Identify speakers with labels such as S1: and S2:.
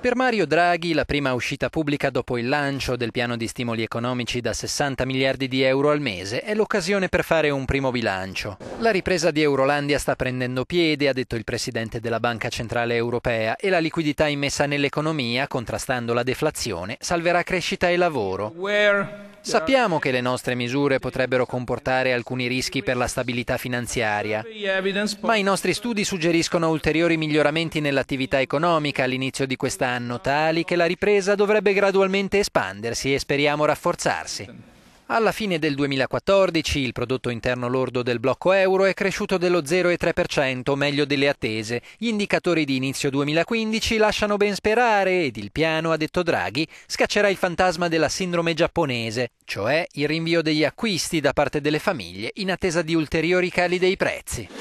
S1: Per Mario Draghi la prima uscita pubblica dopo il lancio del piano di stimoli economici da 60 miliardi di euro al mese è l'occasione per fare un primo bilancio. La ripresa di Eurolandia sta prendendo piede, ha detto il presidente della Banca Centrale Europea, e la liquidità immessa nell'economia, contrastando la deflazione, salverà crescita e lavoro.
S2: Where
S1: Sappiamo che le nostre misure potrebbero comportare alcuni rischi per la stabilità finanziaria, ma i nostri studi suggeriscono ulteriori miglioramenti nell'attività economica all'inizio di quest'anno, tali che la ripresa dovrebbe gradualmente espandersi e speriamo rafforzarsi. Alla fine del 2014 il prodotto interno lordo del blocco euro è cresciuto dello 0,3%, meglio delle attese. Gli indicatori di inizio 2015 lasciano ben sperare ed il piano, ha detto Draghi, scaccerà il fantasma della sindrome giapponese, cioè il rinvio degli acquisti da parte delle famiglie in attesa di ulteriori cali dei prezzi.